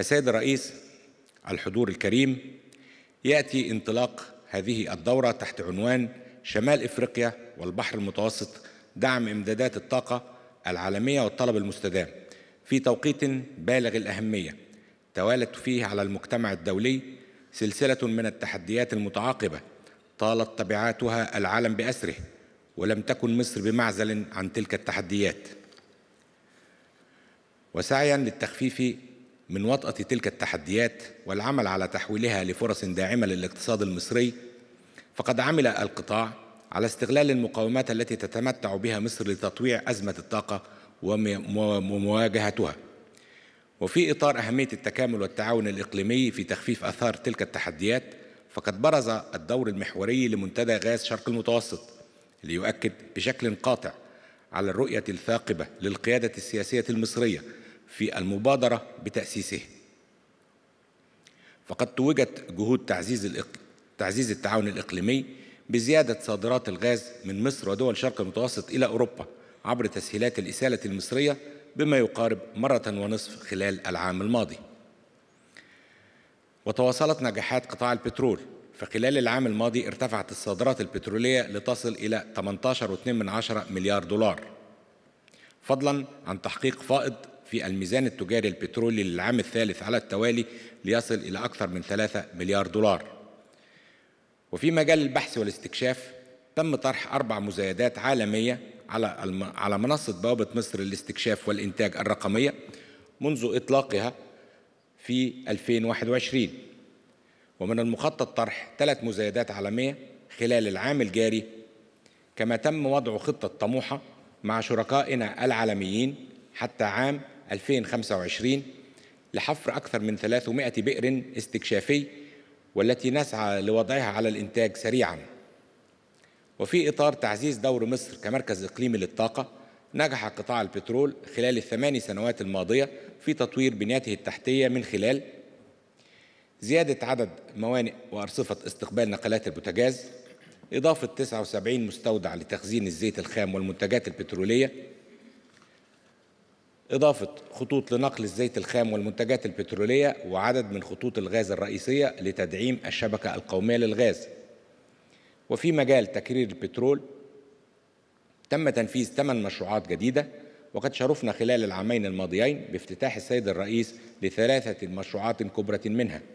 السيد الرئيس الحضور الكريم ياتي انطلاق هذه الدوره تحت عنوان شمال افريقيا والبحر المتوسط دعم امدادات الطاقه العالميه والطلب المستدام في توقيت بالغ الاهميه توالت فيه على المجتمع الدولي سلسله من التحديات المتعاقبه طالت تبعاتها العالم باسره ولم تكن مصر بمعزل عن تلك التحديات وسعيا للتخفيف من وطأة تلك التحديات والعمل على تحويلها لفرص داعمة للاقتصاد المصري فقد عمل القطاع على استغلال المقاومات التي تتمتع بها مصر لتطويع أزمة الطاقة ومواجهتها وفي إطار أهمية التكامل والتعاون الإقليمي في تخفيف أثار تلك التحديات فقد برز الدور المحوري لمنتدى غاز شرق المتوسط ليؤكد بشكل قاطع على الرؤية الثاقبة للقيادة السياسية المصرية في المبادرة بتأسيسه فقد توجت جهود تعزيز الإق... تعزيز التعاون الإقليمي بزيادة صادرات الغاز من مصر ودول شرق المتوسط إلى أوروبا عبر تسهيلات الإسالة المصرية بما يقارب مرة ونصف خلال العام الماضي وتواصلت نجاحات قطاع البترول فخلال العام الماضي ارتفعت الصادرات البترولية لتصل إلى 18.2 مليار دولار فضلا عن تحقيق فائض في الميزان التجاري البترولي للعام الثالث على التوالي ليصل إلى أكثر من 3 مليار دولار وفي مجال البحث والاستكشاف تم طرح أربع مزايدات عالمية على على منصة بوابة مصر للاستكشاف والإنتاج الرقمية منذ إطلاقها في 2021 ومن المخطط طرح ثلاث مزايدات عالمية خلال العام الجاري كما تم وضع خطة طموحة مع شركائنا العالميين حتى عام 2025 لحفر أكثر من 300 بئر استكشافي والتي نسعى لوضعها على الإنتاج سريعا وفي إطار تعزيز دور مصر كمركز إقليمي للطاقة نجح قطاع البترول خلال الثماني سنوات الماضية في تطوير بنيته التحتية من خلال زيادة عدد موانئ وأرصفة استقبال نقلات البوتاجاز إضافة 79 مستودع لتخزين الزيت الخام والمنتجات البترولية إضافة خطوط لنقل الزيت الخام والمنتجات البترولية وعدد من خطوط الغاز الرئيسية لتدعيم الشبكة القومية للغاز وفي مجال تكرير البترول تم تنفيذ ثمان مشروعات جديدة وقد شرفنا خلال العامين الماضيين بافتتاح السيد الرئيس لثلاثة مشروعات كبرى منها